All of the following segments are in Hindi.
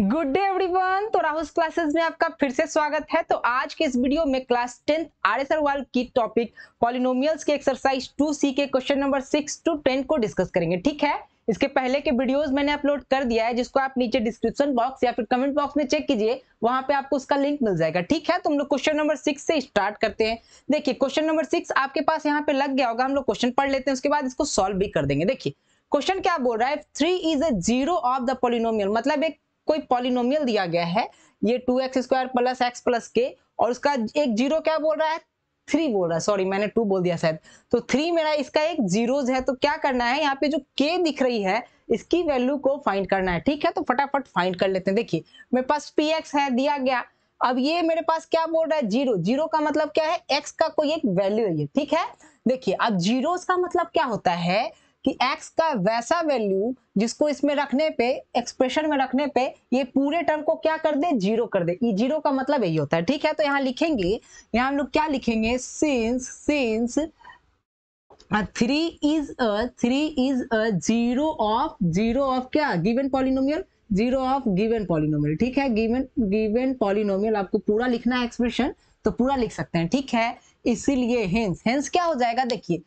गुड डे एवरीवन तो राहुल क्लासेस में आपका फिर से स्वागत है तो आज के इस वीडियो में क्लास टेंथ आर एस की टॉपिक पॉलिनोमियल्स के एक्सरसाइज टू सी के question number six to ten को डिस्कस करेंगे ठीक है इसके पहले के वीडियोस मैंने अपलोड कर दिया है जिसको आप नीचे डिस्क्रिप्शन बॉक्स या फिर कमेंट बॉक्स में चेक कीजिए वहां पे आपको उसका लिंक मिल जाएगा ठीक है तो हम लोग क्वेश्चन नंबर सिक्स से स्टार्ट करते हैं देखिए क्वेश्चन नंबर सिक्स आपके पास यहाँ पे लग गया होगा हम लोग क्वेश्चन पढ़ लेते हैं उसके बाद इसको सॉल्व भी कर देंगे देखिए क्वेश्चन क्या बोल रहा है three is a zero of the polynomial मतलब एक कोई पॉलिनोमियल दिया गया है ये two x square plus x plus k और उसका एक जीरो क्या बोल रहा है थ्री बोल रहा है सॉरी मैंने टू बोल दिया शायद तो थ्री मेरा इसका एक जीरो है तो क्या करना है यहाँ पे जो के दिख रही है इसकी वैल्यू को फाइंड करना है ठीक है तो फटाफट फाइंड कर लेते हैं देखिए मेरे पास पी एक्स है दिया गया अब ये मेरे पास क्या बोल रहा है जीरो जीरो का मतलब क्या है एक्स का कोई एक वैल्यू है ठीक है देखिए अब जीरो का मतलब क्या होता है कि x का वैसा वैल्यू जिसको इसमें रखने पे एक्सप्रेशन में रखने पे ये पूरे टर्म को क्या कर दे जीरो कर दे जीरो का मतलब यही होता है ठीक है तो यहाँ लिखेंगे यहाँ हम लोग क्या लिखेंगे since since three is a three is a zero of zero of क्या given polynomial zero of given polynomial ठीक है गिवन गिवन पॉलिनोमियल आपको पूरा लिखना है एक्सप्रेशन तो पूरा लिख सकते हैं ठीक है इसीलिए हेंस हेंस क्या हो जाएगा देखिए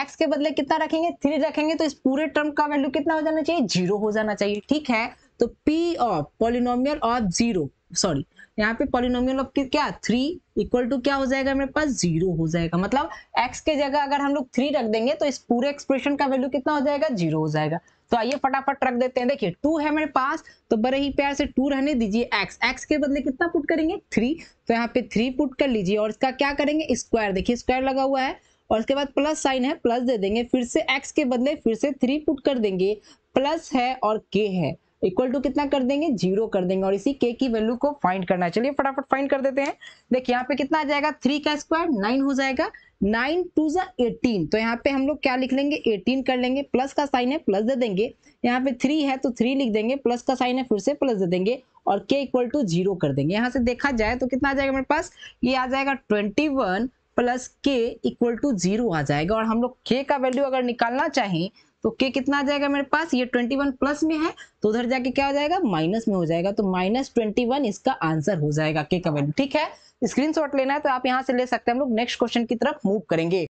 एक्स के बदले कितना रखेंगे थ्री रखेंगे तो इस पूरे टर्म का वैल्यू कितना हो जाना चाहिए जीरो हो जाना चाहिए ठीक है तो P of polynomial of zero sorry यहाँ पे पॉलिनोमियल ऑफ क्या थ्री इक्वल टू क्या हो जाएगा मेरे पास जीरो हो जाएगा मतलब एक्स के जगह अगर हम लोग थ्री रख देंगे तो इस पूरे एक्सप्रेशन का वैल्यू कितना हो जाएगा जीरो हो जाएगा तो आइए फटाफट रख देते हैं देखिए टू है मेरे पास तो बड़े ही प्यार से टू रहने दीजिए एक्स एक्स के बदले कितना पुट करेंगे थ्री तो यहाँ पे थ्री पुट कर लीजिए और इसका क्या करेंगे स्क्वायर देखिए स्क्वायर लगा हुआ है और उसके बाद प्लस साइन है प्लस दे देंगे फिर से एक्स के बदले फिर से थ्री पुट कर देंगे प्लस है और के है इक्वल टू कितना कर देंगे जीरो कर देंगे और इसी के की वैल्यू को फाइंड करना है चलिए फटाफट फाइंड कर देते हैं देखिए यहाँ पे कितना आ जाएगा थ्री का स्क्वायर नाइन हो जाएगा नाइन टू जो एटीन तो यहाँ पे हम लोग क्या लिख लेंगे एटीन कर लेंगे प्लस का साइन है प्लस दे देंगे यहाँ पे थ्री है तो थ्री लिख देंगे प्लस का साइन है फिर से प्लस दे देंगे और के इक्वल टू जीरो कर देंगे यहाँ से देखा जाए तो कितना आ जाएगा मेरे पास ये आ जाएगा twenty one plus k equal to zero आ जाएगा और हम लोग के का वैल्यू अगर निकालना चाहें तो के कितना आ जाएगा मेरे पास ये 21 प्लस में है तो उधर जाके क्या हो जाएगा माइनस में हो जाएगा तो माइनस ट्वेंटी इसका आंसर हो जाएगा के का वैल्यू ठीक है स्क्रीनशॉट लेना है तो आप यहाँ से ले सकते हैं हम लोग नेक्स्ट क्वेश्चन की तरफ मूव करेंगे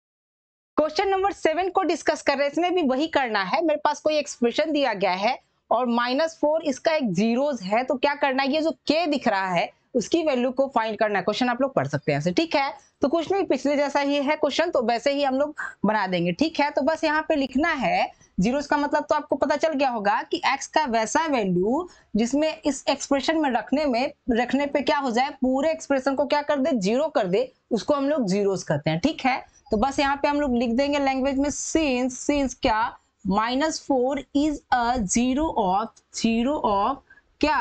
क्वेश्चन नंबर सेवन को डिस्कस कर रहे हैं इसमें भी वही करना है मेरे पास कोई एक्सप्रेशन दिया गया है और माइनस फोर इसका एक जीरोज है तो क्या करना है ये जो के दिख रहा है उसकी वैल्यू को फाइंड करना है क्वेश्चन आप लोग पढ़ सकते हैं ठीक है तो कुछ नहीं पिछले जैसा ही है क्वेश्चन तो वैसे ही हम लोग बना देंगे ठीक है तो बस यहाँ पे लिखना है जीरो का मतलब तो आपको पता चल गया होगा कि एक्स का वैसा वैल्यू जिसमें इस एक्सप्रेशन में रखने में रखने पे क्या हो जाए पूरे एक्सप्रेशन को क्या कर दे जीरो कर दे उसको हम लोग जीरो कहते हैं ठीक है तो बस यहाँ पे हम लोग लिख देंगे लैंग्वेज में सिंस सिंस क्या minus four is a zero of zero of क्या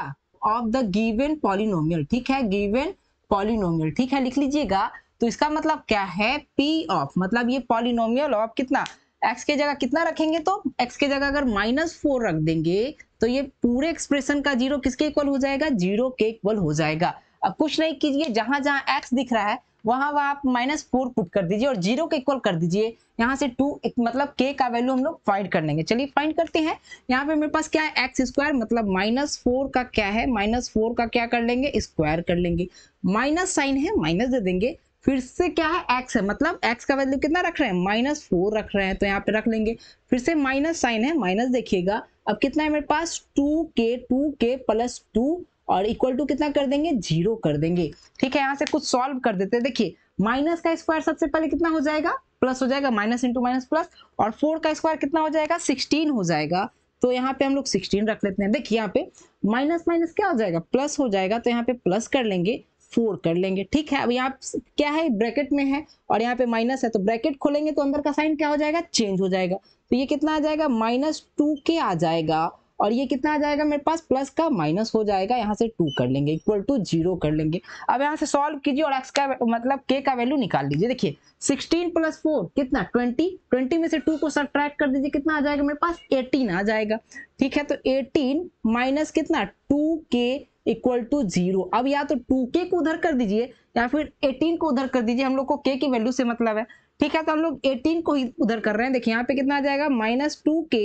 ऑफ द गिवन पॉलिनोमियल ठीक है गिवन पॉलिनोमियल ठीक है लिख लीजिएगा तो इसका मतलब क्या है पी ऑफ मतलब ये पॉलिनोमियल ऑफ कितना एक्स के जगह कितना रखेंगे तो एक्स के जगह अगर माइनस फोर रख देंगे तो ये पूरे एक्सप्रेशन का जीरो किसके इक्वल हो जाएगा जीरो के इक्वल हो जाएगा अब कुछ नहीं कीजिए जहां जहां एक्स दिख रहा है वहां वहां आप माइनस फोर पुट कर दीजिए और जीरो के इक्वल कर दीजिए यहाँ से टू मतलब के का वैल्यू हम लोग फाइंड कर लेंगे चलिए फाइंड करते हैं यहाँ पे मेरे पास क्या है एक्स स्क्वायर मतलब माइनस फोर का क्या है माइनस फोर का क्या कर लेंगे स्क्वायर कर लेंगे माइनस साइन है माइनस दे देंगे फिर से क्या है एक्स है मतलब एक्स का वैल्यू कितना रख रहे हैं माइनस फोर रख रहे हैं तो यहाँ पे रख लेंगे फिर से माइनस साइन है माइनस देखिएगा अब कितना है मेरे पास two k two k plus two और इक्वल टू कितना कर देंगे जीरो कर देंगे ठीक है यहाँ से कुछ सॉल्व कर देते हैं देखिए माइनस का स्क्वायर सबसे पहले कितना हो जाएगा प्लस हो जाएगा माइनस इंटू माइनस प्लस और फोर का स्क्वायर कितना हो जाएगा सिक्सटीन हो जाएगा तो यहाँ पे हम लोग सिक्सटीन रख लेते हैं देखिए यहाँ पे माइनस माइनस क्या हो जाएगा प्लस हो जाएगा तो यहाँ पे प्लस कर लेंगे फोर कर लेंगे ठीक है अब यहाँ क्या है ब्रैकेट में है और यहाँ पे माइनस है तो ब्रैकेट खोलेंगे तो अंदर का साइन क्या हो जाएगा चेंज हो जाएगा तो ये कितना आ जाएगा माइनस टू के आ जाएगा और ये कितना आ जाएगा मेरे पास प्लस का माइनस हो जाएगा यहाँ से टू कर लेंगे इक्वल टू जीरो कर लेंगे अब यहाँ से सॉल्व कीजिए और एक्स का मतलब के का वैल्यू निकाल लीजिए देखिए सिक्सटीन प्लस फोर कितना ट्वेंटी ट्वेंटी में से टू को सब्ट्रैक्ट कर दीजिए कितना आ जाएगा मेरे पास एटीन आ जाएगा ठीक है तो एटीन माइनस कितना two k equal to zero अब या तो टू के को उधर कर दीजिए या फिर एटीन को उधर कर दीजिए हम लोग को के की वैल्यू से मतलब है ठीक है तो हम लोग 18 को ही उधर कर रहे हैं देखिए यहाँ पे कितना आ जाएगा minus two k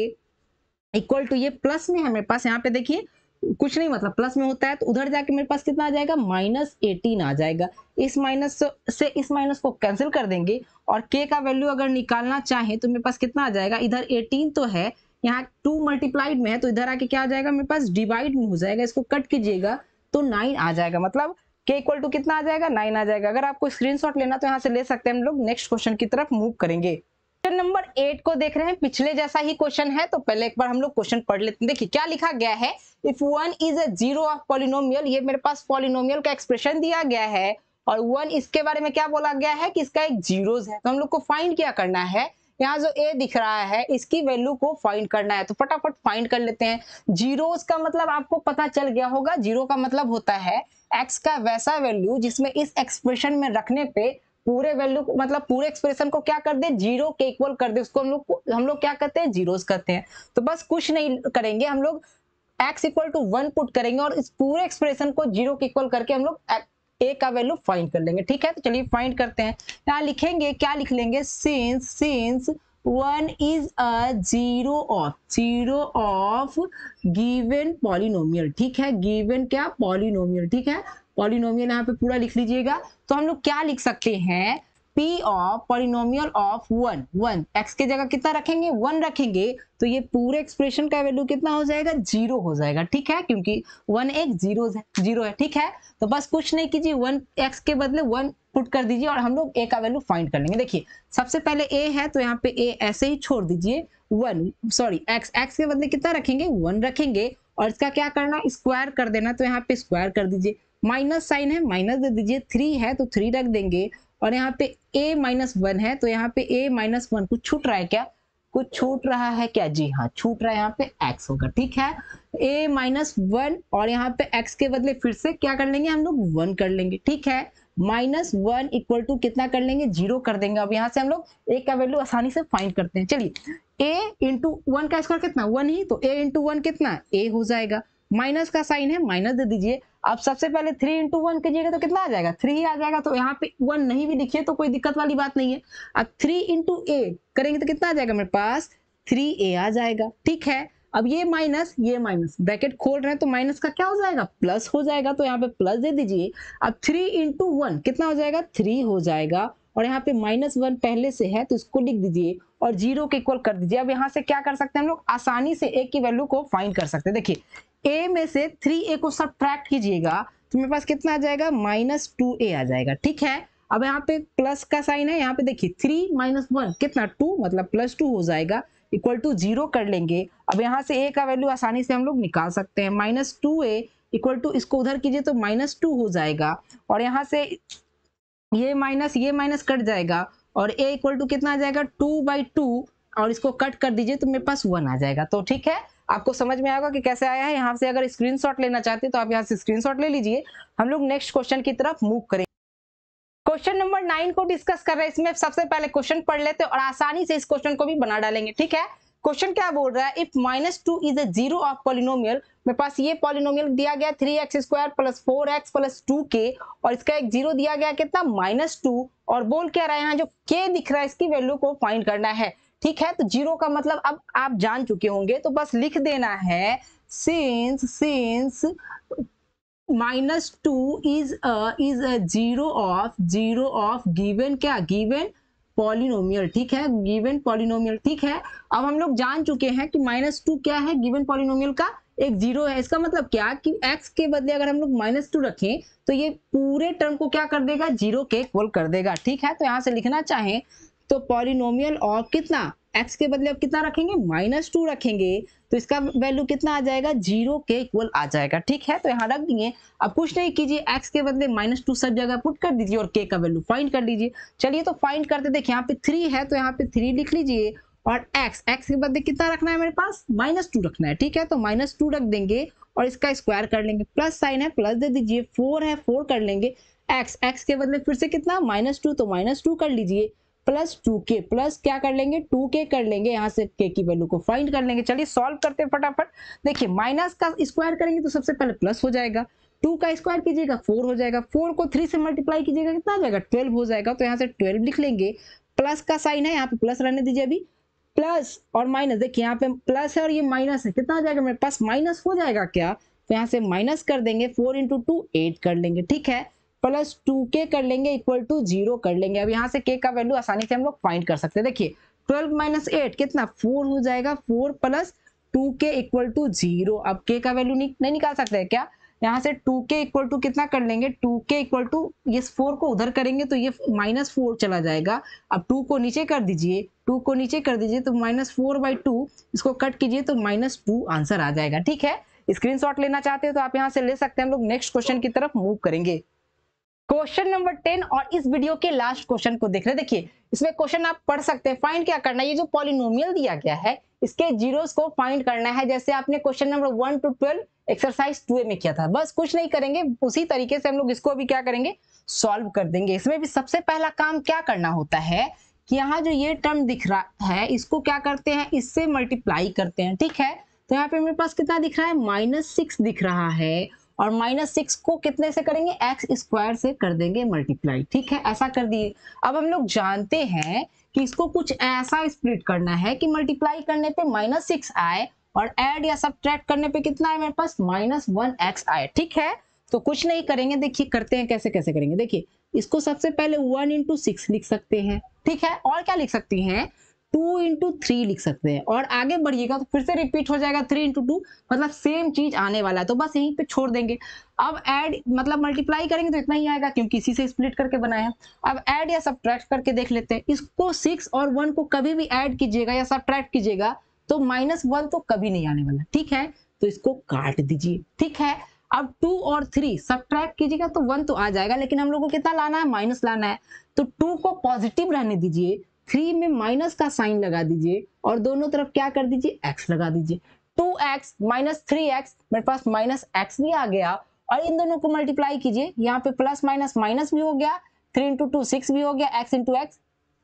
equal to ये प्लस में मेरे पास यहाँ पे देखिए कुछ नहीं मतलब प्लस में होता है तो उधर जाके मेरे पास कितना आ जाएगा माइनस एटीन आ जाएगा इस माइनस से इस माइनस को कैंसिल कर देंगे और के का वैल्यू अगर निकालना चाहे तो मेरे पास कितना आ जाएगा इधर एटीन तो है यहाँ टू मल्टीप्लाइड में है तो इधर आके क्या आ जाएगा मेरे पास डिवाइड में हो जाएगा इसको कट कीजिएगा तो नाइन आ जाएगा मतलब के इक्वल टू कितना आ जाएगा नाइन आ जाएगा अगर आपको स्क्रीनशॉट लेना तो यहाँ से ले सकते हैं हम लोग नेक्स्ट क्वेश्चन की तरफ मूव करेंगे क्वेश्चन नंबर एट को देख रहे हैं पिछले जैसा ही क्वेश्चन है तो पहले एक बार हम लोग क्वेश्चन पढ़ लेते हैं देखिए क्या लिखा गया है if one is a zero of polynomial ये मेरे पास पॉलिनोमियल का एक्सप्रेशन दिया गया है और वन इसके बारे में क्या बोला गया है कि इसका एक जीरो है तो हम लोग को फाइंड क्या करना है यहाँ जो ए दिख रहा है इसकी वैल्यू को फाइंड करना है तो फटाफट फाइंड कर लेते हैं जीरोज का मतलब आपको पता चल गया होगा जीरो का मतलब होता है एक्स का वैसा वैल्यू जिसमें इस एक्सप्रेशन में रखने पे पूरे वैल्यू मतलब पूरे एक्सप्रेशन को क्या कर दे जीरो के इक्वल कर दे उसको हम लोग हम लोग क्या करते हैं जीरोस करते हैं तो बस कुछ नहीं करेंगे हम लोग x equal to one put करेंगे और इस पूरे एक्सप्रेशन को जीरो के इक्वल करके हम लोग ए का वैल्यू फाइंड कर लेंगे ठीक है तो चलिए फाइंड करते हैं यहाँ लिखेंगे क्या लिख लेंगे since since one is a zero of zero of given polynomial ठीक है गिवन क्या पॉलिनोमियल ठीक है पॉलिनोमियल यहाँ पे पूरा लिख लीजिएगा तो हम लोग क्या लिख सकते हैं P of polynomial of one one x के जगह कितना रखेंगे वन रखेंगे तो ये पूरे एक्सप्रेशन का वैल्यू कितना हो जाएगा जीरो हो जाएगा ठीक है क्योंकि वन एक जीरो है जीरो है ठीक है तो बस कुछ नहीं कीजिए वन एक्स के बदले वन पुट कर दीजिए और हम लोग ए का वैल्यू फाइंड कर लेंगे देखिए सबसे पहले ए है तो यहाँ पे ए ऐसे ही छोड़ दीजिए वन सॉरी एक्स एक्स के बदले कितना रखेंगे वन रखेंगे और इसका क्या करना स्क्वायर कर देना तो यहाँ पे स्क्वायर कर दीजिए माइनस साइन है माइनस दे दीजिए थ्री है तो थ्री रख देंगे और यहाँ पे a माइनस वन है तो यहाँ पे a माइनस वन कुछ छूट रहा है क्या कुछ छूट रहा है क्या जी हाँ छूट रहा है यहाँ पे x होगा ठीक है a माइनस वन और यहाँ पे x के बदले फिर से क्या कर लेंगे हम लोग वन कर लेंगे ठीक है माइनस वन इक्वल टू कितना कर लेंगे जीरो कर देंगे अब यहाँ से हम लोग ए का वैल्यू आसानी से फाइंड करते हैं चलिए ए इंटू वन का स्क्वायर कितना वन ही तो ए इंटू वन कितना ए हो जाएगा माइनस का साइन है माइनस दे दीजिए अब सबसे पहले थ्री इंटू वन कीजिएगा तो कितना आ जाएगा थ्री आ जाएगा तो यहाँ पे वन नहीं भी दिखे तो कोई दिक्कत वाली बात नहीं है अब थ्री इंटू ए करेंगे तो कितना आ जाएगा मेरे पास थ्री ए आ जाएगा ठीक है अब ये माइनस ये माइनस ब्रैकेट खोल रहे हैं तो माइनस का क्या हो जाएगा प्लस हो जाएगा तो यहाँ पे प्लस दे दीजिए अब थ्री इंटू वन कितना हो जाएगा थ्री हो जाएगा और यहाँ पे माइनस वन पहले से है तो इसको लिख दीजिए और जीरो के इक्वल कर दीजिए अब यहाँ से क्या कर सकते हैं हम लोग आसानी से एक की वैल्यू को फाइंड कर सकते हैं देखिए ए में से थ्री ए को ट्रैक्ट कीजिएगा तो मेरे पास कितना आ जाएगा माइनस टू ए आ जाएगा ठीक है अब यहाँ पे प्लस का साइन है यहाँ पे देखिए थ्री माइनस वन कितना टू मतलब प्लस टू हो जाएगा इक्वल टू जीरो कर लेंगे अब यहाँ से ए का वैल्यू आसानी से हम लोग निकाल सकते हैं minus two a equal to इसको उधर कीजिए तो माइनस टू हो जाएगा और यहाँ से ये माइनस ये माइनस कट जाएगा और ए इक्वल टू कितना आ जाएगा टू बाई टू और इसको कट कर दीजिए तो मेरे पास वन आ जाएगा तो ठीक है आपको समझ में आएगा कि कैसे आया है यहाँ से अगर स्क्रीन लेना चाहते हैं तो आप यहाँ से स्क्रीन ले लीजिए हम लोग नेक्स्ट क्वेश्चन की तरफ मूव करें क्वेश्चन नंबर नाइन को डिस्कस कर रहे हैं इसमें सबसे पहले क्वेश्चन पढ़ लेते हैं और आसानी से इस क्वेश्चन को भी बना डालेंगे ठीक है क्वेश्चन क्या बोल रहा है if minus two is a zero of polynomial मेरे पास ये पॉलिनोमियल दिया गया three x square plus four x plus two k और इसका एक जीरो दिया गया कितना माइनस टू और बोल क्या रहा है यहाँ जो के दिख रहा है इसकी वैल्यू को फाइंड करना है ठीक है तो जीरो का मतलब अब आप जान चुके होंगे तो बस लिख देना है since since minus two is is a zero of zero of given क्या गिवन पॉलिनोमियल ठीक है गिवन पॉलिनोमियल ठीक है अब हम लोग जान चुके हैं कि माइनस टू क्या है गिवन पॉलिनोमियल का एक जीरो है इसका मतलब क्या कि एक्स के बदले अगर हम लोग माइनस टू रखें तो ये पूरे टर्म को क्या कर देगा जीरो के इक्वल कर देगा ठीक है तो यहाँ से लिखना चाहें तो पॉलिनोमियल और कितना एक्स के बदले अब कितना रखेंगे माइनस टू रखेंगे तो इसका वैल्यू कितना आ जाएगा जीरो के इक्वल आ जाएगा ठीक है तो यहाँ रख दिए अब कुछ नहीं कीजिए एक्स के बदले माइनस टू सब जगह पुट कर दीजिए और के का वैल्यू फाइंड कर लीजिए चलिए तो फाइंड करते देखिए यहाँ पे थ्री है तो यहाँ पे थ्री लिख लीजिए और x x के बदले कितना रखना है मेरे पास माइनस टू रखना है ठीक है तो माइनस टू रख देंगे और इसका स्क्वायर कर लेंगे प्लस साइन है प्लस दे दीजिए फोर है फोर कर लेंगे एक्स एक्स के बदले फिर से कितना माइनस टू तो माइनस टू कर लीजिए प्लस टू के प्लस क्या कर लेंगे टू के कर लेंगे यहाँ से के की वैल्यू को फाइंड कर लेंगे चलिए सॉल्व करते हैं फटाफट देखिए माइनस का स्क्वायर करेंगे तो सबसे पहले प्लस हो जाएगा टू का स्क्वायर कीजिएगा फोर हो जाएगा फोर को थ्री से मल्टीप्लाई कीजिएगा कितना हो जाएगा ट्वेल्व हो जाएगा तो यहाँ से ट्वेल्व लिख लेंगे प्लस का साइन है यहाँ पे प्लस रहने दीजिए अभी प्लस और माइनस देखिए यहाँ पे प्लस है और ये माइनस है कितना हो जाएगा मेरे पास माइनस हो जाएगा क्या तो यहाँ से माइनस कर देंगे फोर इंटू टू एट कर लेंगे ठीक है प्लस टू के कर लेंगे इक्वल टू जीरो कर लेंगे अब यहाँ से के का वैल्यू आसानी से हम लोग फाइंड कर सकते हैं देखिए ट्वेल्व माइनस एट कितना फोर हो जाएगा four plus two k equal to zero अब के का वैल्यू नहीं निकाल सकते हैं क्या यहाँ से टू के इक्वल टू कितना कर लेंगे टू के इक्वल टू ये फोर को उधर करेंगे तो ये माइनस फोर चला जाएगा अब टू को नीचे कर दीजिए टू को नीचे कर दीजिए तो माइनस फोर बाई टू इसको कट कीजिए तो माइनस टू आंसर आ जाएगा ठीक है स्क्रीनशॉट लेना चाहते हो तो आप यहाँ से ले सकते हैं हम लोग नेक्स्ट क्वेश्चन की तरफ मूव करेंगे क्वेश्चन नंबर टेन और इस वीडियो के लास्ट क्वेश्चन को देख रहे देखिए इसमें क्वेश्चन आप पढ़ सकते हैं फाइंड क्या करना है ये जो पॉलिनोमियल दिया गया है इसके जीरोस को फाइंड करना है जैसे आपने question number one two twelve exercise two में किया था बस कुछ नहीं करेंगे उसी तरीके से हम लोग इसको भी क्या करेंगे सॉल्व कर देंगे इसमें भी सबसे पहला काम क्या करना होता है कि यहाँ जो ये टर्म दिख रहा है इसको क्या करते हैं इससे मल्टीप्लाई करते हैं ठीक है तो यहाँ पे मेरे पास कितना दिख रहा है माइनस सिक्स दिख रहा है और माइनस सिक्स को कितने से करेंगे एक्स स्क्वायर से कर देंगे मल्टीप्लाई ठीक है ऐसा कर दिए अब हम लोग जानते हैं कि इसको कुछ ऐसा स्प्लिट करना है कि मल्टीप्लाई करने पे माइनस सिक्स आए और ऐड या सब करने पे कितना है मेरे पास माइनस वन एक्स आए ठीक है तो कुछ नहीं करेंगे देखिए करते हैं कैसे कैसे करेंगे देखिए इसको सबसे पहले वन इंटू सिक्स लिख सकते हैं ठीक है और क्या लिख सकती हैं टू इंटू थ्री लिख सकते हैं और आगे बढ़िएगा तो फिर से रिपीट हो जाएगा थ्री इंटू टू मतलब सेम चीज आने वाला है तो बस यहीं पे छोड़ देंगे अब ऐड मतलब मल्टीप्लाई करेंगे तो इतना ही आएगा क्योंकि इसी से स्प्लिट करके बनाया अब ऐड या सब करके देख लेते हैं इसको सिक्स और वन को कभी भी एड कीजिएगा या सब कीजिएगा तो माइनस तो कभी नहीं आने वाला ठीक है तो इसको काट दीजिए ठीक है अब टू और थ्री सब कीजिएगा तो वन तो आ जाएगा लेकिन हम लोगों को कितना लाना है माइनस लाना है तो टू को पॉजिटिव रहने दीजिए थ्री में माइनस का साइन लगा दीजिए और दोनों तरफ क्या कर दीजिए एक्स लगा दीजिए two x minus three x मेरे पास माइनस एक्स भी आ गया और इन दोनों को मल्टीप्लाई कीजिए यहाँ पे प्लस माइनस माइनस भी हो गया थ्री इंटू टू सिक्स भी हो गया x into x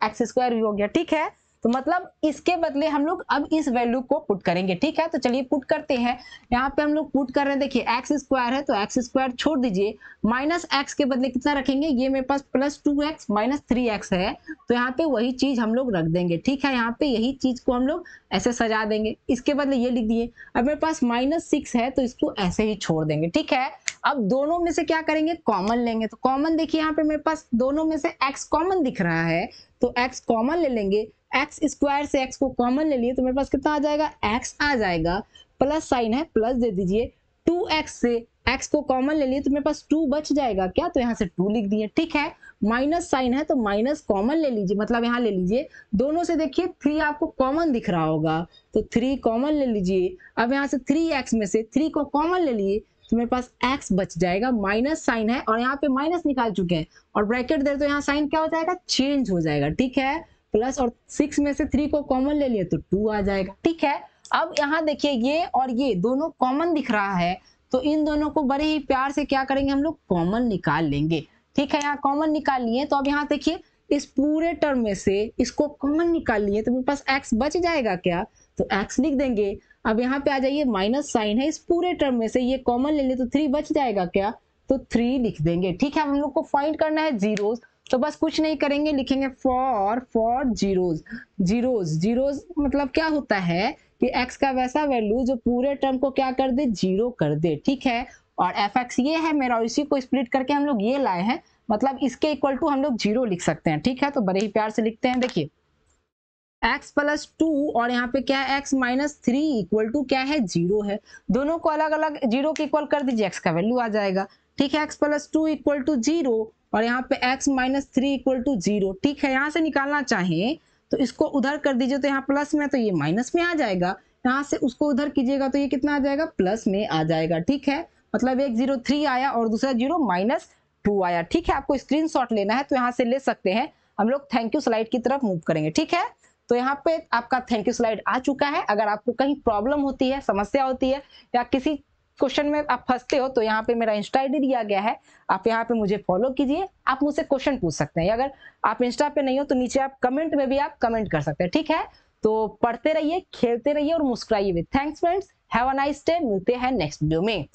x square भी हो गया ठीक है तो मतलब इसके बदले हम लोग अब इस वैल्यू को पुट करेंगे ठीक है तो चलिए पुट करते हैं यहाँ पे हम लोग पुट कर रहे हैं देखिए एक्स स्क्वायर है तो एक्स स्क्वायर छोड़ दीजिए माइनस एक्स के बदले कितना रखेंगे ये मेरे पास plus two x minus three x है तो यहाँ पे वही चीज हम लोग रख देंगे ठीक है यहाँ पे यही चीज को हम लोग ऐसे सजा देंगे इसके बदले ये लिख दिए अब मेरे पास माइनस सिक्स है तो इसको ऐसे ही छोड़ देंगे ठीक है अब दोनों में से क्या करेंगे कॉमन लेंगे तो कॉमन देखिए यहाँ पे मेरे पास दोनों में से एक्स कॉमन दिख रहा है तो एक्स कॉमन ले लेंगे एक्स स्क्वायर से एक्स को कॉमन ले लिए तो मेरे पास कितना आ जाएगा एक्स आ जाएगा प्लस साइन है प्लस दे दीजिए टू एक्स से एक्स को कॉमन ले लिए तो मेरे पास टू बच जाएगा क्या तो यहाँ से टू लिख दिए ठीक है माइनस साइन है तो माइनस कॉमन ले लीजिए मतलब यहाँ ले लीजिए दोनों से देखिए थ्री आपको कॉमन दिख रहा होगा तो थ्री कॉमन ले लीजिए अब यहाँ से थ्री एक्स में से थ्री को कॉमन ले लिए तो मेरे पास एक्स बच जाएगा माइनस साइन है और यहाँ पे माइनस निकाल चुके हैं और ब्रैकेट दे तो यहाँ साइन क्या हो जाएगा चेंज हो जाएगा ठीक है प्लस और सिक्स में से थ्री को कॉमन ले लिए तो टू आ जाएगा ठीक है अब यहाँ देखिए ये और ये दोनों कॉमन दिख रहा है तो इन दोनों को बड़े ही प्यार से क्या करेंगे हम लोग कॉमन निकाल लेंगे ठीक है यहाँ कॉमन निकाल लिए तो अब यहाँ देखिए इस पूरे टर्म में से इसको कॉमन निकाल लिए तो मेरे पास एक्स बच जाएगा क्या तो एक्स लिख देंगे अब यहाँ पे आ जाइए माइनस साइन है इस पूरे टर्म में से ये कॉमन ले लें तो थ्री बच जाएगा क्या तो थ्री लिख देंगे ठीक है हम लोग को फाइंड करना है जीरोस तो बस कुछ नहीं करेंगे लिखेंगे for for zeros zeros zeros मतलब क्या होता है कि x का वैसा वैल्यू जो पूरे टर्म को क्या कर दे जीरो कर दे ठीक है और एफ एक्स ये है मेरा और इसी को स्प्लिट करके हम लोग ये लाए हैं मतलब इसके इक्वल टू हम लोग जीरो लिख सकते हैं ठीक है तो बड़े ही प्यार से लिखते हैं देखिए x प्लस टू और यहाँ पे क्या है x minus three equal to क्या है जीरो है दोनों को अलग अलग जीरो के इक्वल कर दीजिए x का वैल्यू आ जाएगा ठीक है x plus two equal to zero और यहाँ पे x minus three equal to zero ठीक है यहाँ से निकालना चाहें तो इसको उधर कर दीजिए तो यहाँ प्लस में तो ये माइनस में आ जाएगा यहाँ से उसको उधर कीजिएगा तो ये कितना आ जाएगा प्लस में आ जाएगा ठीक है मतलब एक जीरो थ्री आया और दूसरा जीरो माइनस टू आया ठीक है आपको स्क्रीनशॉट लेना है तो यहाँ से ले सकते हैं हम लोग थैंक यू स्लाइड की तरफ मूव करेंगे ठीक है तो यहाँ पे आपका थैंक यू स्लाइड आ चुका है अगर आपको कहीं प्रॉब्लम होती है समस्या होती है या किसी क्वेश्चन में आप फंसते हो तो यहाँ पे मेरा इंस्टा आई दिया गया है आप यहाँ पे मुझे फॉलो कीजिए आप मुझसे क्वेश्चन पूछ सकते हैं अगर आप इंस्टा पे नहीं हो तो नीचे आप कमेंट में भी आप कमेंट कर सकते हैं ठीक है तो पढ़ते रहिए खेलते रहिए और मुस्कुराइए thanks friends have a nice day मिलते हैं नेक्स्ट वीडियो में